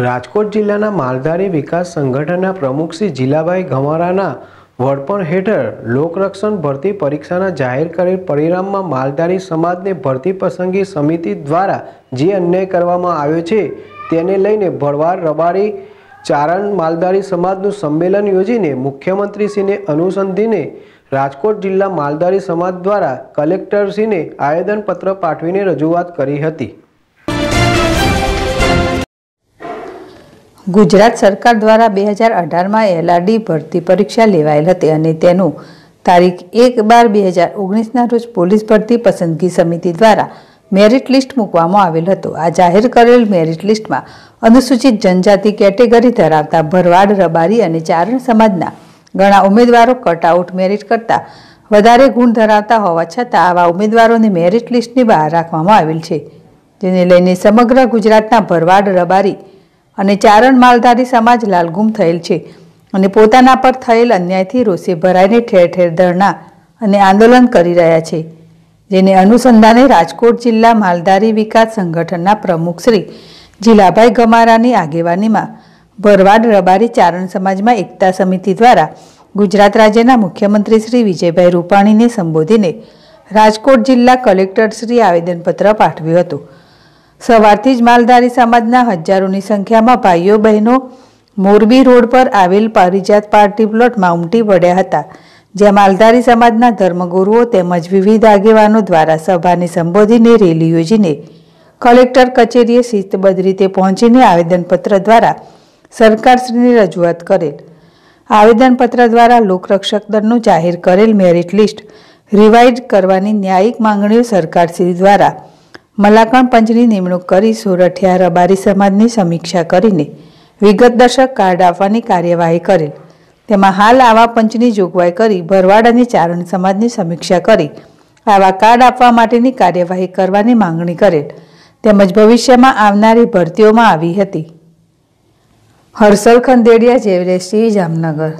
રાજકોટ જિલ્લાના માલધારી વિકાસ સંગઠનના પ્રમુખ શ્રી જીલાભાઈ ગંવારાના વડપણ હેઠળ લોકરક્ષણ ભરતી પરીક્ષાના જાહેર કરેલ પરિણામમાં માલધારી સમાજને ભરતી પસંદગી સમિતિ દ્વારા જે અન્યાય કરવામાં આવ્યો છે તેને લઈને ભરવાડ રબારી ચારણ માલધારી સમાજનું સંમેલન યોજીને મુખ્યમંત્રીશ્રીને અનુસંધીને રાજકોટ જિલ્લા માલધારી સમાજ દ્વારા કલેક્ટરશ્રીને આવેદનપત્ર પાઠવીને રજૂઆત કરી હતી ગુજરાત સરકાર દ્વારા બે હજાર અઢારમાં એલઆરડી ભરતી પરીક્ષા લેવાયેલ હતી અને તેનું તારીખ એક બાર બે હજાર ઓગણીસના રોજ પોલીસ ભરતી પસંદગી સમિતિ દ્વારા મેરિટ લિસ્ટ મૂકવામાં આવેલ હતું આ જાહેર કરેલ મેરિટ લિસ્ટમાં અનુસૂચિત જનજાતિ કેટેગરી ધરાવતા ભરવાડ રબારી અને ચારણ સમાજના ઘણા ઉમેદવારો કટઆઉટ મેરિટ કરતા વધારે ગુણ ધરાવતા હોવા છતાં આવા ઉમેદવારોને મેરિટ લિસ્ટની બહાર રાખવામાં આવેલ છે જેને લઈને સમગ્ર ગુજરાતના ભરવાડ રબારી અને ચારણ માલધારી સમાજ લાલગુમ થયેલ છે અને પોતાના પર થયેલ અન્યાયથી રોષે ભરાઈને ઠેર ઠેર ધરણા અને આંદોલન કરી રહ્યા છે જેને અનુસંધાને રાજકોટ જિલ્લા માલધારી વિકાસ સંગઠનના પ્રમુખ શ્રી જીલાભાઈ ગમારાની આગેવાનીમાં ભરવાડ રબારી ચારણ સમાજમાં એકતા સમિતિ દ્વારા ગુજરાત રાજ્યના મુખ્યમંત્રી શ્રી વિજયભાઈ રૂપાણીને સંબોધીને રાજકોટ જિલ્લા કલેક્ટર શ્રી આવેદનપત્ર પાઠવ્યું હતું સવારથી જ માલધારી સમાજના હજારોની સંખ્યામાં ભાઈઓ બહેનો મોરબી રોડ પર આવેલ પારિજાત પાર્ટી પ્લોટમાં ઉમટી પડ્યા હતા જ્યાં માલધારી સમાજના ધર્મગુરુઓ તેમજ વિવિધ આગેવાનો દ્વારા સભાને સંબોધીને રેલી યોજીને કલેક્ટર કચેરીએ શિસ્તબદ્ધ રીતે પહોંચીને આવેદનપત્ર દ્વારા સરકારશ્રીની રજૂઆત કરેલ આવેદનપત્ર દ્વારા લોકરક્ષક દળનું જાહેર કરેલ મેરિટ લિસ્ટ રિવાઇઝ કરવાની ન્યાયિક માંગણીઓ સરકારશ્રી દ્વારા મલાકણ પંચની નિમણૂક કરી સોરઠિયા રબારી સમાજની સમીક્ષા કરીને વિગત દર્શક કાર્ડ આપવાની કાર્યવાહી કરેલ તેમાં હાલ આવા પંચની જોગવાઈ કરી ભરવાડ અને ચારણ સમાજની સમીક્ષા કરી આવા કાર્ડ આપવા માટેની કાર્યવાહી કરવાની માંગણી કરેલ તેમજ ભવિષ્યમાં આવનારી ભરતીઓમાં આવી હતી હર્ષલ ખંદેડિયા જેવરેશી જામનગર